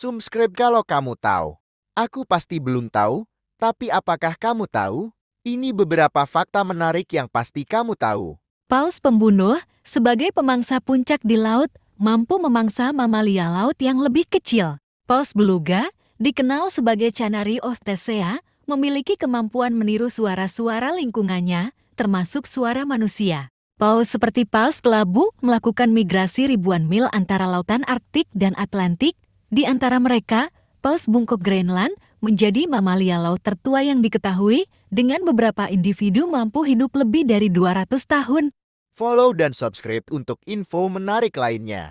Subscribe kalau kamu tahu. Aku pasti belum tahu, tapi apakah kamu tahu? Ini beberapa fakta menarik yang pasti kamu tahu. Paus pembunuh, sebagai pemangsa puncak di laut, mampu memangsa mamalia laut yang lebih kecil. Paus beluga, dikenal sebagai canari of memiliki kemampuan meniru suara-suara lingkungannya, termasuk suara manusia. Paus seperti paus kelabu melakukan migrasi ribuan mil antara lautan Arktik dan Atlantik, di antara mereka, paus bungkuk Greenland menjadi mamalia laut tertua yang diketahui dengan beberapa individu mampu hidup lebih dari 200 tahun. Follow dan subscribe untuk info menarik lainnya.